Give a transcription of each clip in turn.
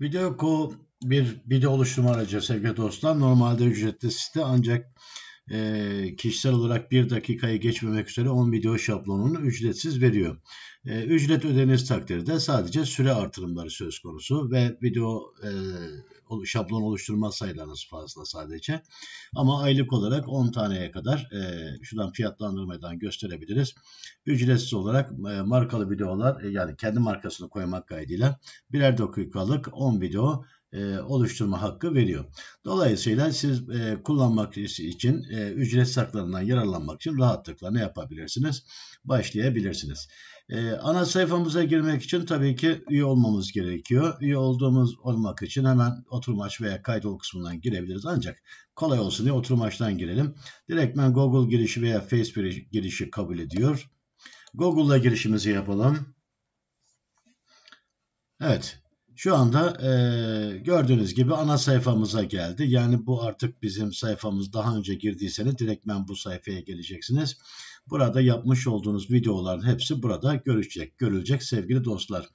Videoku bir video oluşturma aracı sevgili dostlar. Normalde ücretli site ancak e, kişisel olarak bir dakikayı geçmemek üzere 10 video şablonunu ücretsiz veriyor. E, ücret ödediğiniz takdirde sadece süre artırımları söz konusu ve video e, şablon oluşturma sayılarınız fazla sadece. Ama aylık olarak 10 taneye kadar e, şuradan fiyatlandırmadan gösterebiliriz. Ücretsiz olarak e, markalı videolar e, yani kendi markasını koymak kaydıyla birer dakikalık 10 video e, oluşturma hakkı veriyor. Dolayısıyla siz e, kullanmak için e, ücret ücretsiz yararlanmak için rahatlıkla ne yapabilirsiniz? Başlayabilirsiniz. ana sayfamıza girmek için tabii ki üye olmamız gerekiyor. Üye olduğumuz olmak için hemen oturmaç veya kaydol kısmından girebiliriz. Ancak kolay olsun diye oturmaçtan girelim. Direktmen Google girişi veya Facebook girişi kabul ediyor. Google'la girişimizi yapalım. Evet, şu anda e, gördüğünüz gibi ana sayfamıza geldi. Yani bu artık bizim sayfamız. Daha önce girdiyseniz direktmen bu sayfaya geleceksiniz. Burada yapmış olduğunuz videoların hepsi burada görüşecek, görülecek sevgili dostlar.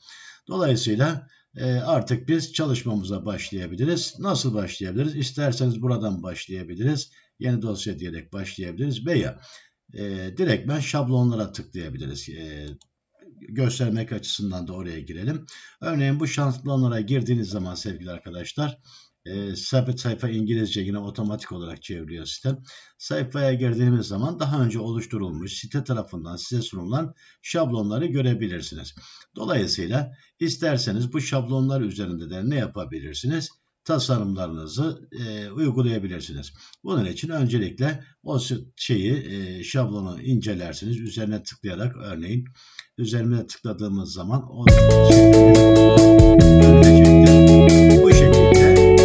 Dolayısıyla e, artık biz çalışmamıza başlayabiliriz. Nasıl başlayabiliriz? İsterseniz buradan başlayabiliriz. Yeni dosya diyerek başlayabiliriz veya e, direktmen şablonlara tıklayabiliriz. E, göstermek açısından da oraya girelim. Örneğin bu şanslı girdiğiniz zaman sevgili arkadaşlar e, sabit sayfa İngilizce yine otomatik olarak çeviriyor sistem. Sayfaya girdiğimiz zaman daha önce oluşturulmuş site tarafından size sunulan şablonları görebilirsiniz. Dolayısıyla isterseniz bu şablonlar üzerinde de ne yapabilirsiniz? tasarımlarınızı e, uygulayabilirsiniz. Bunun için öncelikle o şeyi e, şablonu incelersiniz. Üzerine tıklayarak örneğin üzerine tıkladığımız zaman o bu şekilde yapılmış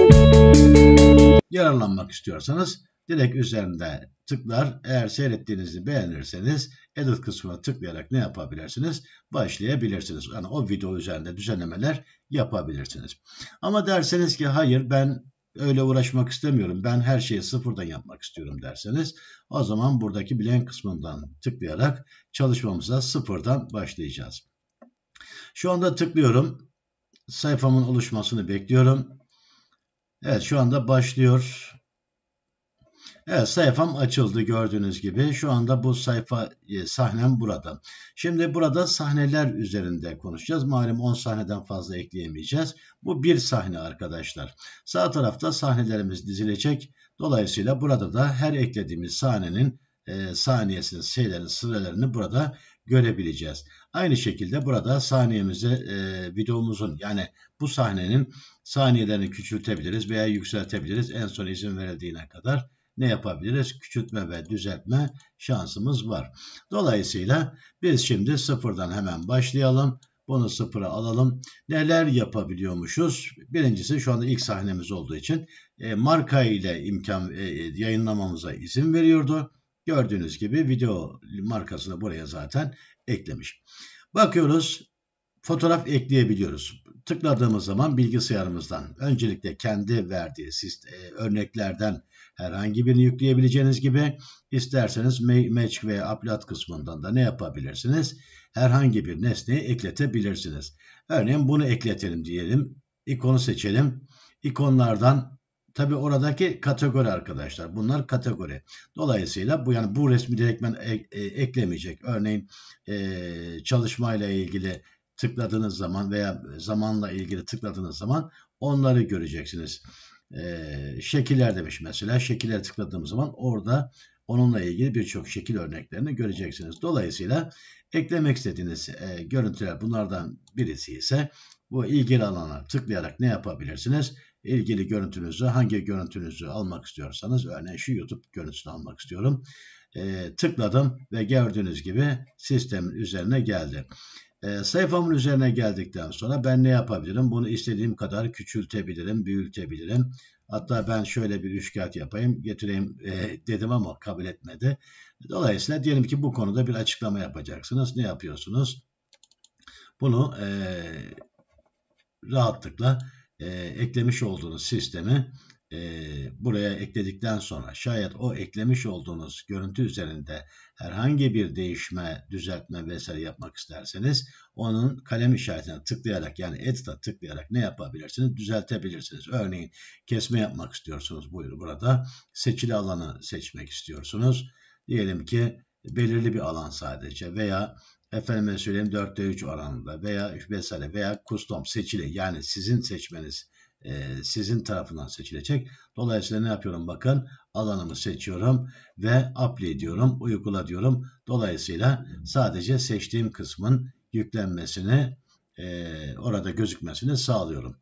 olmalardan yararlanmak istiyorsanız direkt üzerinde tıklar. Eğer seyrettiğinizi beğenirseniz edit kısmına tıklayarak ne yapabilirsiniz? Başlayabilirsiniz. Yani o video üzerinde düzenlemeler yapabilirsiniz. Ama derseniz ki hayır ben öyle uğraşmak istemiyorum ben her şeyi sıfırdan yapmak istiyorum derseniz o zaman buradaki bilen kısmından tıklayarak çalışmamıza sıfırdan başlayacağız. Şu anda tıklıyorum. Sayfamın oluşmasını bekliyorum. Evet şu anda başlıyor. Evet sayfam açıldı gördüğünüz gibi. Şu anda bu sayfa e, sahnem burada. Şimdi burada sahneler üzerinde konuşacağız. Malum 10 sahneden fazla ekleyemeyeceğiz. Bu bir sahne arkadaşlar. Sağ tarafta sahnelerimiz dizilecek. Dolayısıyla burada da her eklediğimiz sahnenin e, saniyesinin şeylerin sıralarını burada görebileceğiz. Aynı şekilde burada saniyemizi e, videomuzun yani bu sahnenin saniyelerini küçültebiliriz veya yükseltebiliriz en son izin verildiğine kadar ne yapabiliriz? Küçültme ve düzeltme şansımız var. Dolayısıyla biz şimdi sıfırdan hemen başlayalım. Bunu sıfıra alalım. Neler yapabiliyormuşuz? Birincisi şu anda ilk sahnemiz olduğu için e, marka ile imkan e, e yayınlamamıza izin veriyordu. Gördüğünüz gibi video markasını buraya zaten eklemiş. Bakıyoruz fotoğraf ekleyebiliyoruz. Tıkladığımız zaman bilgisayarımızdan öncelikle kendi verdiği e, örneklerden herhangi birini yükleyebileceğiniz gibi isterseniz match ve upload kısmından da ne yapabilirsiniz? Herhangi bir nesneyi ekletebilirsiniz. Örneğin bunu ekletelim diyelim. İkonu seçelim. İkonlardan tabi oradaki kategori arkadaşlar. Bunlar kategori. Dolayısıyla bu yani bu resmi direktmen ek, e-, eklemeyecek. Örneğin e, çalışmayla ilgili tıkladığınız zaman veya zamanla ilgili tıkladığınız zaman onları göreceksiniz e, şekiller demiş mesela. şekiller tıkladığımız zaman orada onunla ilgili birçok şekil örneklerini göreceksiniz. Dolayısıyla eklemek istediğiniz e, görüntüler bunlardan birisi ise bu ilgili alana tıklayarak ne yapabilirsiniz? İlgili görüntünüzü, hangi görüntünüzü almak istiyorsanız, örneğin şu YouTube görüntüsünü almak istiyorum. E, tıkladım ve gördüğünüz gibi sistemin üzerine geldi. E, sayfamın üzerine geldikten sonra ben ne yapabilirim? Bunu istediğim kadar küçültebilirim, büyütebilirim. Hatta ben şöyle bir üçkağıt yapayım, getireyim e, dedim ama kabul etmedi. Dolayısıyla diyelim ki bu konuda bir açıklama yapacaksınız. Ne yapıyorsunuz? Bunu e, rahatlıkla e, eklemiş olduğunuz sistemi e, buraya ekledikten sonra şayet o eklemiş olduğunuz görüntü üzerinde herhangi bir değişme, düzeltme vesaire yapmak isterseniz onun kalem işaretine tıklayarak yani Edit'a tıklayarak ne yapabilirsiniz? Düzeltebilirsiniz. Örneğin kesme yapmak istiyorsunuz. Buyur burada seçili alanı seçmek istiyorsunuz. Diyelim ki belirli bir alan sadece veya efendime söyleyeyim 4'te 3 oranında veya vesaire veya custom seçili yani sizin seçmeniz e, sizin tarafından seçilecek. Dolayısıyla ne yapıyorum bakın alanımı seçiyorum ve apply diyorum uygula diyorum. Dolayısıyla sadece seçtiğim kısmın yüklenmesini e, orada gözükmesini sağlıyorum.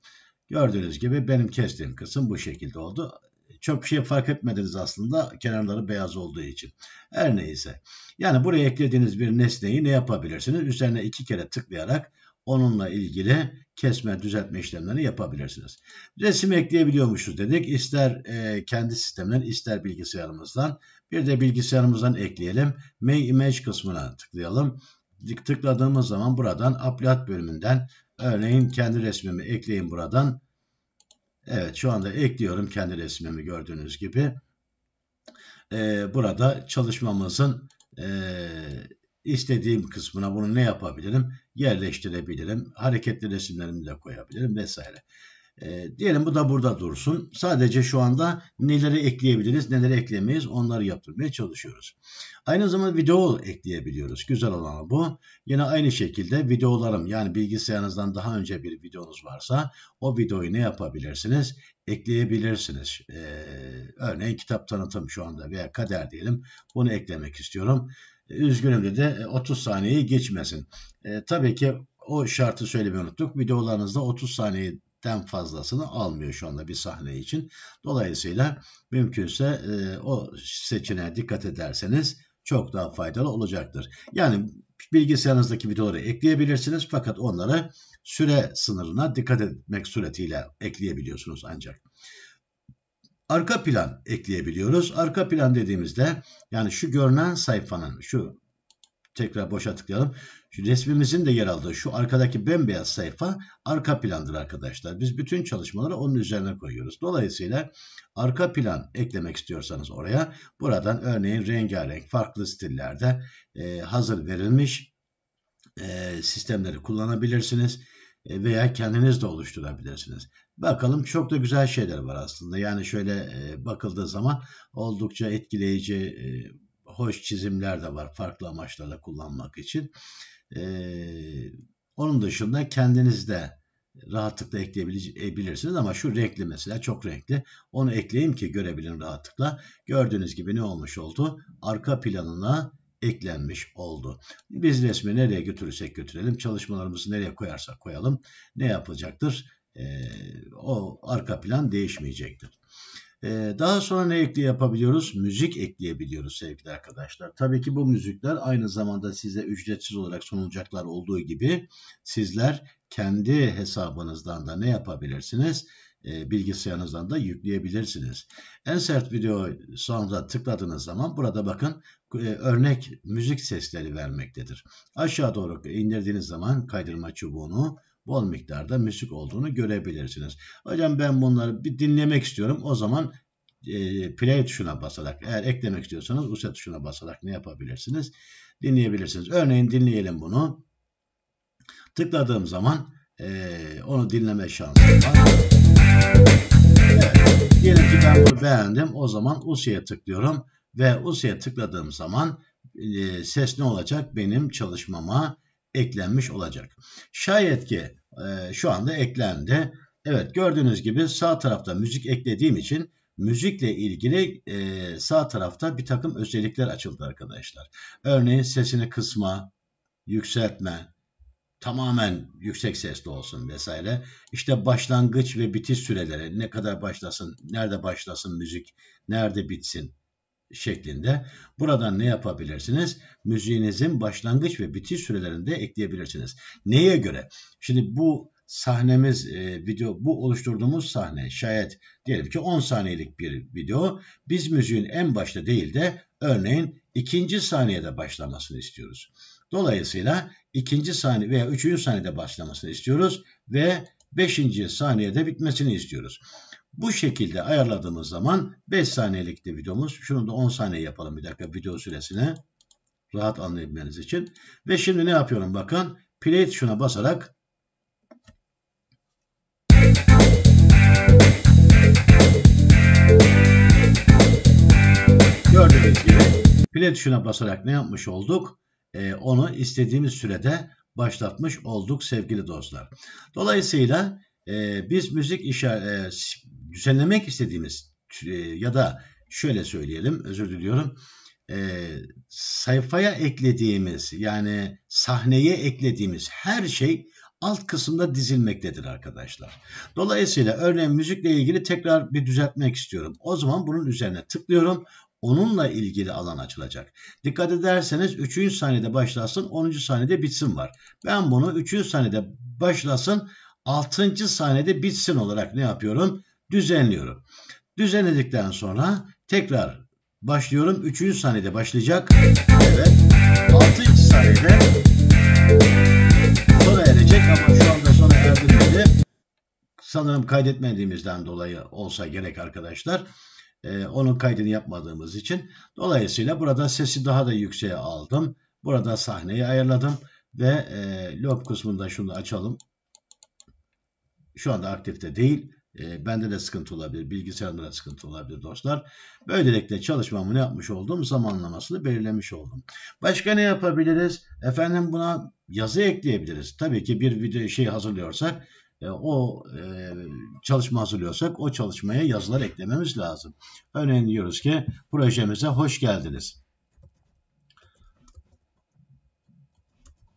Gördüğünüz gibi benim kestiğim kısım bu şekilde oldu. Çok bir şey fark etmediniz aslında kenarları beyaz olduğu için. Her neyse. Yani buraya eklediğiniz bir nesneyi ne yapabilirsiniz? Üzerine iki kere tıklayarak onunla ilgili kesme, düzeltme işlemlerini yapabilirsiniz. Resim ekleyebiliyormuşuz dedik. İster e, kendi sistemden, ister bilgisayarımızdan. Bir de bilgisayarımızdan ekleyelim. May Image kısmına tıklayalım. Tıkladığımız zaman buradan Upload bölümünden örneğin kendi resmimi ekleyin buradan. Evet şu anda ekliyorum kendi resmimi gördüğünüz gibi. E, burada çalışmamızın e, istediğim kısmına bunu ne yapabilirim? Yerleştirebilirim. Hareketli resimlerimi de koyabilirim vesaire. E, diyelim bu da burada dursun. Sadece şu anda neleri ekleyebiliriz, neleri eklemeyiz onları yaptırmaya çalışıyoruz. Aynı zamanda video ekleyebiliyoruz. Güzel olan bu. Yine aynı şekilde videolarım yani bilgisayarınızdan daha önce bir videonuz varsa o videoyu ne yapabilirsiniz? Ekleyebilirsiniz. E, örneğin kitap tanıtım şu anda veya kader diyelim. Bunu eklemek istiyorum üzgünüm dedi 30 e, saniyeyi geçmesin. E, tabii ki o şartı söylemeyi unuttuk. Videolarınızda 30 saniyeden fazlasını almıyor şu anda bir sahne için. Dolayısıyla mümkünse e, o seçeneğe dikkat ederseniz çok daha faydalı olacaktır. Yani bilgisayarınızdaki videoları ekleyebilirsiniz fakat onları süre sınırına dikkat etmek suretiyle ekleyebiliyorsunuz ancak arka plan ekleyebiliyoruz. Arka plan dediğimizde yani şu görünen sayfanın şu tekrar boşa tıklayalım. Şu resmimizin de yer aldığı şu arkadaki bembeyaz sayfa arka plandır arkadaşlar. Biz bütün çalışmaları onun üzerine koyuyoruz. Dolayısıyla arka plan eklemek istiyorsanız oraya buradan örneğin rengarenk farklı stillerde e, hazır verilmiş e, sistemleri kullanabilirsiniz e, veya kendiniz de oluşturabilirsiniz. Bakalım çok da güzel şeyler var aslında. Yani şöyle e, bakıldığı zaman oldukça etkileyici, e, hoş çizimler de var farklı amaçlarla kullanmak için. E, onun dışında kendiniz de rahatlıkla ekleyebilirsiniz ama şu renkli mesela çok renkli. Onu ekleyeyim ki görebilin rahatlıkla. Gördüğünüz gibi ne olmuş oldu? Arka planına eklenmiş oldu. Biz resmi nereye götürürsek götürelim, çalışmalarımızı nereye koyarsak koyalım ne yapacaktır? Ee, o arka plan değişmeyecektir. Ee, daha sonra ne ekli yapabiliyoruz? Müzik ekleyebiliyoruz sevgili arkadaşlar. Tabii ki bu müzikler aynı zamanda size ücretsiz olarak sunulacaklar olduğu gibi sizler kendi hesabınızdan da ne yapabilirsiniz? Ee, bilgisayarınızdan da yükleyebilirsiniz. Insert video sonunda tıkladığınız zaman burada bakın e, örnek müzik sesleri vermektedir. Aşağı doğru indirdiğiniz zaman kaydırma çubuğunu bol miktarda müzik olduğunu görebilirsiniz. Hocam ben bunları bir dinlemek istiyorum. O zaman e, play tuşuna basarak eğer eklemek istiyorsanız USA tuşuna basarak ne yapabilirsiniz? Dinleyebilirsiniz. Örneğin dinleyelim bunu. Tıkladığım zaman e, onu dinleme şansı var. Evet. Diyelim ki ben bunu beğendim. O zaman USA'ya tıklıyorum ve USA'ya tıkladığım zaman e, ses ne olacak? Benim çalışmama eklenmiş olacak. Şayet ki e, şu anda eklendi. Evet gördüğünüz gibi sağ tarafta müzik eklediğim için müzikle ilgili e, sağ tarafta bir takım özellikler açıldı arkadaşlar. Örneğin sesini kısma, yükseltme, tamamen yüksek sesli olsun vesaire. İşte başlangıç ve bitiş süreleri ne kadar başlasın, nerede başlasın müzik, nerede bitsin şeklinde. Buradan ne yapabilirsiniz? Müziğinizin başlangıç ve bitiş sürelerini de ekleyebilirsiniz. Neye göre? Şimdi bu sahnemiz e, video bu oluşturduğumuz sahne şayet diyelim ki 10 saniyelik bir video biz müziğin en başta değil de örneğin ikinci saniyede başlamasını istiyoruz. Dolayısıyla ikinci saniye veya üçüncü saniyede başlamasını istiyoruz ve beşinci saniyede bitmesini istiyoruz. Bu şekilde ayarladığımız zaman 5 saniyelik videomuz. Şunu da 10 saniye yapalım bir dakika video süresine. Rahat anlayabilmeniz için. Ve şimdi ne yapıyorum bakın. Play tuşuna basarak Gördüğünüz gibi play tuşuna basarak ne yapmış olduk? Ee, onu istediğimiz sürede başlatmış olduk sevgili dostlar. Dolayısıyla e, biz müzik işaret, düzenlemek istediğimiz e, ya da şöyle söyleyelim özür diliyorum e, sayfaya eklediğimiz yani sahneye eklediğimiz her şey alt kısımda dizilmektedir arkadaşlar. Dolayısıyla örneğin müzikle ilgili tekrar bir düzeltmek istiyorum. O zaman bunun üzerine tıklıyorum. Onunla ilgili alan açılacak. Dikkat ederseniz 3. saniyede başlasın 10. saniyede bitsin var. Ben bunu 3. saniyede başlasın 6. saniyede bitsin olarak ne yapıyorum? düzenliyorum. Düzenledikten sonra tekrar başlıyorum. Üçüncü saniyede başlayacak. Evet. Altıncı saniyede sona erecek ama şu anda sona erdirmedi. Sanırım kaydetmediğimizden dolayı olsa gerek arkadaşlar. Ee, onun kaydını yapmadığımız için. Dolayısıyla burada sesi daha da yükseğe aldım. Burada sahneyi ayarladım ve e, loop kısmında şunu açalım. Şu anda aktifte değil. E, bende de sıkıntı olabilir. Bilgisayarda da sıkıntı olabilir dostlar. Böylelikle çalışmamı ne yapmış oldum? Zamanlamasını belirlemiş oldum. Başka ne yapabiliriz? Efendim buna yazı ekleyebiliriz. Tabii ki bir video şey hazırlıyorsak e, o e, çalışma hazırlıyorsak o çalışmaya yazılar eklememiz lazım. Örneğin diyoruz ki projemize hoş geldiniz.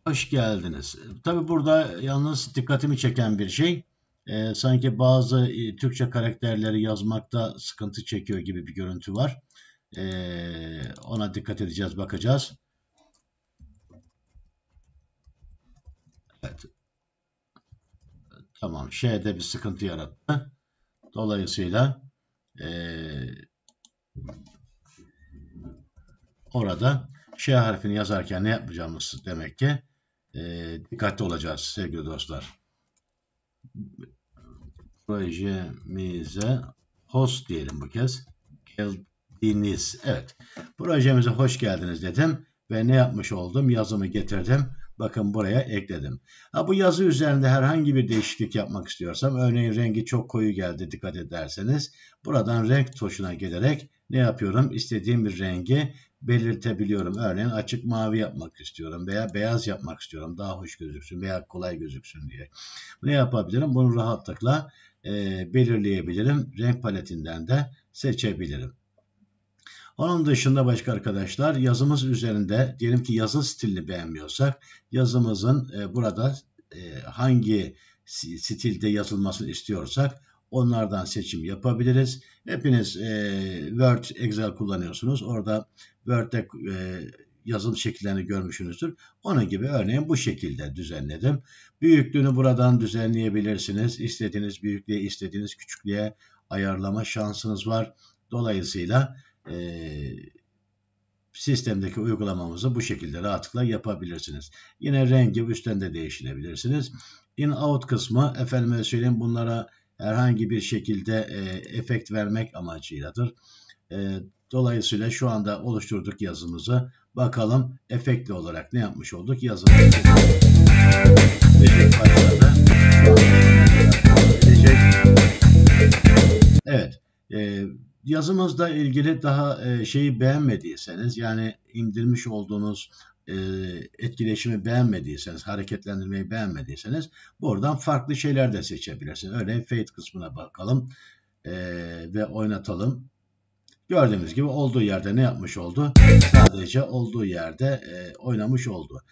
Hoş geldiniz. Tabi burada yalnız dikkatimi çeken bir şey e, sanki bazı e, Türkçe karakterleri yazmakta sıkıntı çekiyor gibi bir görüntü var. E, ona dikkat edeceğiz, bakacağız. Evet. Tamam, şeyde bir sıkıntı yarattı. Dolayısıyla e, orada Ş harfini yazarken ne yapacağımız demek ki e, dikkatli olacağız sevgili dostlar projemize host diyelim bu kez. Geldiniz. Evet. Projemize hoş geldiniz dedim ve ne yapmış oldum? Yazımı getirdim. Bakın buraya ekledim. Ha, bu yazı üzerinde herhangi bir değişiklik yapmak istiyorsam örneğin rengi çok koyu geldi dikkat ederseniz buradan renk tuşuna gelerek ne yapıyorum? İstediğim bir rengi belirtebiliyorum. Örneğin açık mavi yapmak istiyorum veya beyaz yapmak istiyorum. Daha hoş gözüksün veya kolay gözüksün diye. Ne yapabilirim? Bunu rahatlıkla e, belirleyebilirim. Renk paletinden de seçebilirim. Onun dışında başka arkadaşlar yazımız üzerinde diyelim ki yazı stilini beğenmiyorsak yazımızın e, burada e, hangi stilde yazılmasını istiyorsak Onlardan seçim yapabiliriz. Hepiniz e, Word, Excel kullanıyorsunuz. Orada Word'de e, yazım şekillerini görmüşsünüzdür. Onun gibi örneğin bu şekilde düzenledim. Büyüklüğünü buradan düzenleyebilirsiniz. İstediğiniz büyüklüğe, istediğiniz küçüklüğe ayarlama şansınız var. Dolayısıyla e, sistemdeki uygulamamızı bu şekilde rahatlıkla yapabilirsiniz. Yine rengi üstten de değiştirebilirsiniz. In out kısmı efendime söyleyeyim bunlara herhangi bir şekilde e, efekt vermek amacıyladır. E, dolayısıyla şu anda oluşturduk yazımızı. Bakalım efektli olarak ne yapmış olduk yazımızı. Evet. E, yazımızla ilgili daha e, şeyi beğenmediyseniz yani indirmiş olduğunuz e, etkileşimi beğenmediyseniz, hareketlendirmeyi beğenmediyseniz buradan farklı şeyler de seçebilirsiniz. Örneğin fade kısmına bakalım e, ve oynatalım. Gördüğünüz gibi olduğu yerde ne yapmış oldu? Sadece olduğu yerde e, oynamış oldu.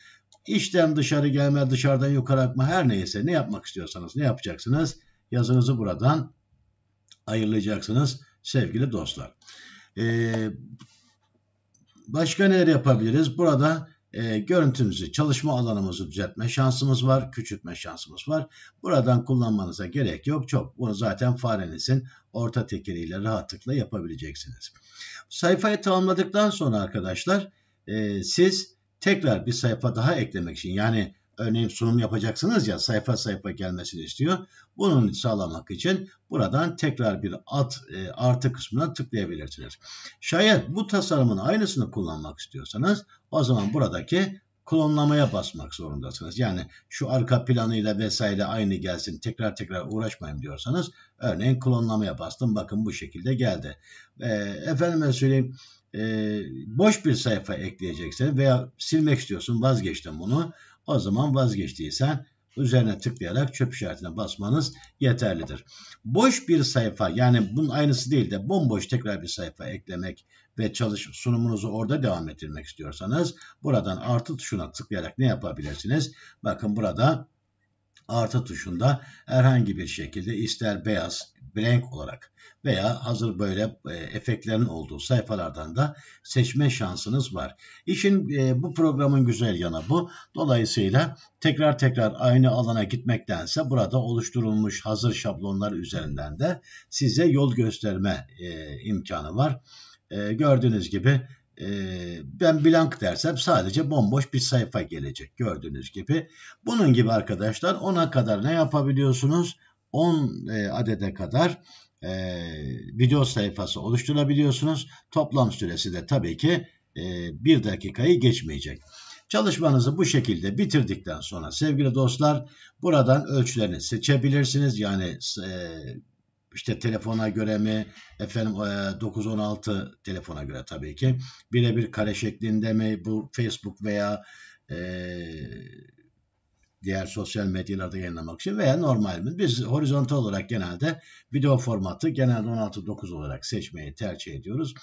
İçten dışarı gelme, dışarıdan yukarı akma her neyse ne yapmak istiyorsanız ne yapacaksınız? Yazınızı buradan ayırlayacaksınız sevgili dostlar. Ee, başka neler yapabiliriz? Burada e, görüntümüzü, çalışma alanımızı düzeltme şansımız var, küçültme şansımız var. Buradan kullanmanıza gerek yok. Çok bunu zaten farenizin orta tekeriyle rahatlıkla yapabileceksiniz. Sayfayı tamamladıktan sonra arkadaşlar e, siz tekrar bir sayfa daha eklemek için yani örneğin sunum yapacaksınız ya sayfa sayfa gelmesini istiyor. Bunun sağlamak için buradan tekrar bir at, e, artı kısmına tıklayabilirsiniz. Şayet bu tasarımın aynısını kullanmak istiyorsanız o zaman buradaki klonlamaya basmak zorundasınız. Yani şu arka planıyla vesaire aynı gelsin tekrar tekrar uğraşmayayım diyorsanız örneğin klonlamaya bastım bakın bu şekilde geldi. E, efendime söyleyeyim e, boş bir sayfa ekleyeceksin veya silmek istiyorsun vazgeçtim bunu. O zaman vazgeçtiysen üzerine tıklayarak çöp işaretine basmanız yeterlidir. Boş bir sayfa yani bunun aynısı değil de bomboş tekrar bir sayfa eklemek ve çalış sunumunuzu orada devam ettirmek istiyorsanız buradan artı tuşuna tıklayarak ne yapabilirsiniz? Bakın burada artı tuşunda herhangi bir şekilde ister beyaz blank olarak veya hazır böyle e, efektlerin olduğu sayfalardan da seçme şansınız var. İşin e, bu programın güzel yanı bu. Dolayısıyla tekrar tekrar aynı alana gitmektense burada oluşturulmuş hazır şablonlar üzerinden de size yol gösterme e, imkanı var. gördüğünüz gibi ben blank dersem sadece bomboş bir sayfa gelecek gördüğünüz gibi. Bunun gibi arkadaşlar ona kadar ne yapabiliyorsunuz? 10 e, adede kadar e, video sayfası oluşturabiliyorsunuz. Toplam süresi de tabii ki e, bir dakikayı geçmeyecek. Çalışmanızı bu şekilde bitirdikten sonra sevgili dostlar buradan ölçülerini seçebilirsiniz. Yani e, işte telefona göre mi efendim 916 telefona göre tabii ki birebir kare şeklinde mi bu Facebook veya e, diğer sosyal medyalarda yayınlamak için veya normal biz horizontal olarak genelde video formatı genelde 16-9 olarak seçmeyi tercih ediyoruz.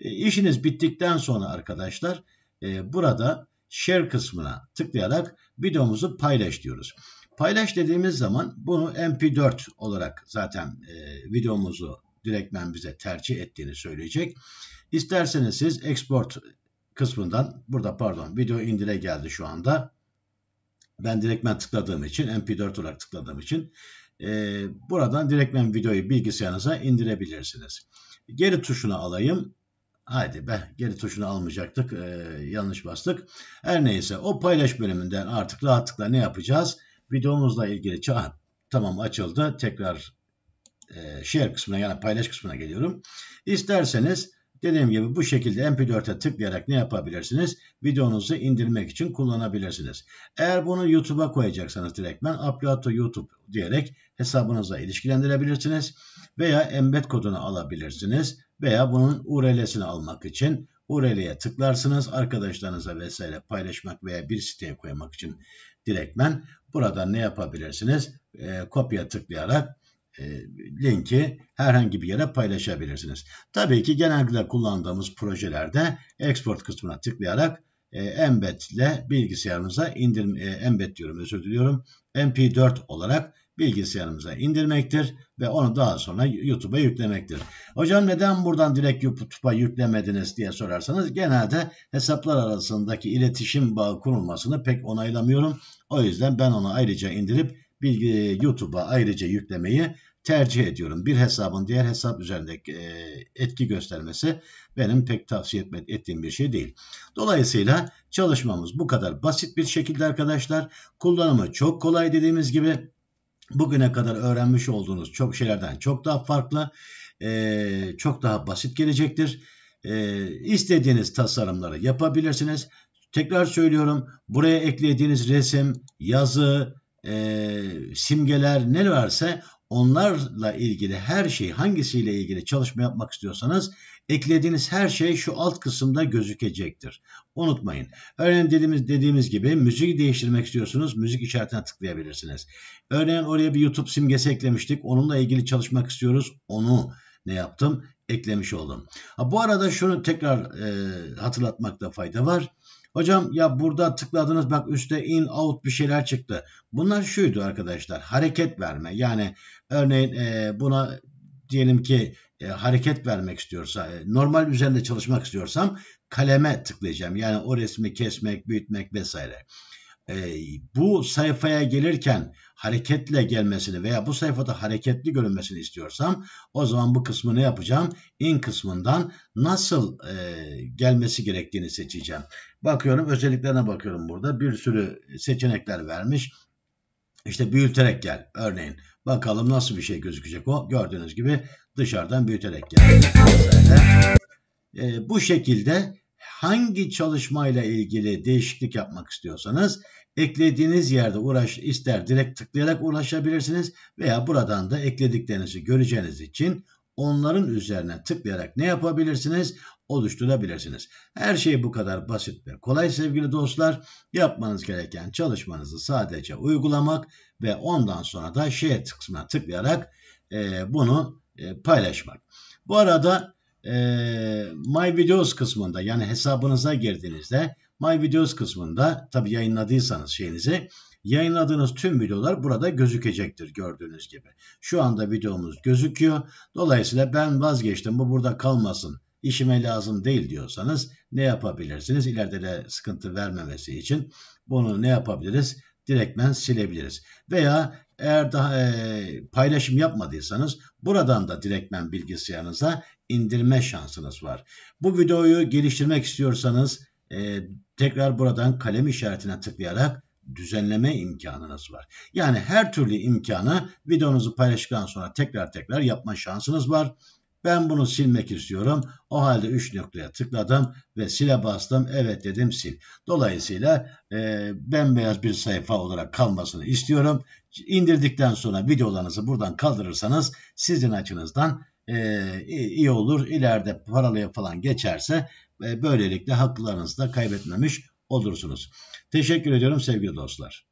E, işiniz bittikten sonra arkadaşlar e, burada share kısmına tıklayarak videomuzu paylaş diyoruz. Paylaş dediğimiz zaman bunu MP4 olarak zaten e, videomuzu direktmen bize tercih ettiğini söyleyecek. İsterseniz siz export kısmından burada pardon video indire geldi şu anda ben direktmen tıkladığım için MP4 olarak tıkladığım için e, buradan direktmen videoyu bilgisayarınıza indirebilirsiniz. Geri tuşuna alayım. Haydi be geri tuşunu almayacaktık. E, yanlış bastık. Her neyse o paylaş bölümünden artık rahatlıkla ne yapacağız? Videomuzla ilgili ah, tamam açıldı. Tekrar e, share kısmına yani paylaş kısmına geliyorum. İsterseniz Dediğim gibi bu şekilde MP4'e tıklayarak ne yapabilirsiniz? Videonuzu indirmek için kullanabilirsiniz. Eğer bunu YouTube'a koyacaksanız direktmen upload to YouTube diyerek hesabınıza ilişkilendirebilirsiniz. Veya embed kodunu alabilirsiniz. Veya bunun URL'sini almak için URL'ye tıklarsınız. Arkadaşlarınıza vesaire paylaşmak veya bir siteye koymak için direktmen burada ne yapabilirsiniz? E, kopya tıklayarak ee, linki herhangi bir yere paylaşabilirsiniz. Tabii ki genellikle kullandığımız projelerde export kısmına tıklayarak e, embed ile bilgisayarınıza indirme, embed diyorum özür diliyorum. MP4 olarak bilgisayarımıza indirmektir ve onu daha sonra YouTube'a yüklemektir. Hocam neden buradan direkt YouTube'a yüklemediniz diye sorarsanız genelde hesaplar arasındaki iletişim bağı kurulmasını pek onaylamıyorum. O yüzden ben onu ayrıca indirip bilgi e, YouTube'a ayrıca yüklemeyi tercih ediyorum. Bir hesabın diğer hesap üzerinde e, etki göstermesi benim pek tavsiye ettiğim bir şey değil. Dolayısıyla çalışmamız bu kadar basit bir şekilde arkadaşlar. Kullanımı çok kolay dediğimiz gibi bugüne kadar öğrenmiş olduğunuz çok şeylerden çok daha farklı, e, çok daha basit gelecektir. İstediğiniz tasarımları yapabilirsiniz. Tekrar söylüyorum buraya eklediğiniz resim, yazı, e, simgeler ne varsa onlarla ilgili her şey hangisiyle ilgili çalışma yapmak istiyorsanız eklediğiniz her şey şu alt kısımda gözükecektir. Unutmayın. Örneğin dediğimiz, dediğimiz gibi müzik değiştirmek istiyorsunuz müzik işaretine tıklayabilirsiniz. Örneğin oraya bir YouTube simgesi eklemiştik. Onunla ilgili çalışmak istiyoruz. Onu ne yaptım? Eklemiş oldum. Ha, bu arada şunu tekrar e, hatırlatmakta fayda var. Hocam ya burada tıkladınız bak üstte in out bir şeyler çıktı. Bunlar şuydu arkadaşlar hareket verme. Yani örneğin e, buna diyelim ki e, hareket vermek istiyorsa, e, normal üzerinde çalışmak istiyorsam kaleme tıklayacağım. Yani o resmi kesmek, büyütmek vesaire. Ee, bu sayfaya gelirken hareketle gelmesini veya bu sayfada hareketli görünmesini istiyorsam o zaman bu kısmı ne yapacağım? In kısmından nasıl e, gelmesi gerektiğini seçeceğim. Bakıyorum özelliklerine bakıyorum burada. Bir sürü seçenekler vermiş. İşte büyüterek gel örneğin. Bakalım nasıl bir şey gözükecek o. Gördüğünüz gibi dışarıdan büyüterek gel. E, bu şekilde hangi çalışmayla ilgili değişiklik yapmak istiyorsanız eklediğiniz yerde uğraş ister direkt tıklayarak ulaşabilirsiniz veya buradan da eklediklerinizi göreceğiniz için onların üzerine tıklayarak ne yapabilirsiniz? Oluşturabilirsiniz. Her şey bu kadar basit ve kolay sevgili dostlar. Yapmanız gereken çalışmanızı sadece uygulamak ve ondan sonra da share kısmına tıklayarak bunu paylaşmak. Bu arada e, My Videos kısmında yani hesabınıza girdiğinizde My Videos kısmında tabi yayınladıysanız şeyinizi yayınladığınız tüm videolar burada gözükecektir gördüğünüz gibi. Şu anda videomuz gözüküyor. Dolayısıyla ben vazgeçtim bu burada kalmasın işime lazım değil diyorsanız ne yapabilirsiniz? İleride de sıkıntı vermemesi için bunu ne yapabiliriz? Direktmen silebiliriz. Veya eğer daha e, paylaşım yapmadıysanız buradan da direktmen bilgisayarınıza indirme şansınız var. Bu videoyu geliştirmek istiyorsanız e, tekrar buradan kalem işaretine tıklayarak düzenleme imkanınız var. Yani her türlü imkanı videonuzu paylaştıktan sonra tekrar tekrar yapma şansınız var. Ben bunu silmek istiyorum. O halde 3 noktaya tıkladım ve sile bastım. Evet dedim sil. Dolayısıyla e, bembeyaz bir sayfa olarak kalmasını istiyorum. İndirdikten sonra videolarınızı buradan kaldırırsanız sizin açınızdan e, iyi olur. İleride paralıya falan geçerse e, böylelikle haklarınızı da kaybetmemiş olursunuz. Teşekkür ediyorum sevgili dostlar.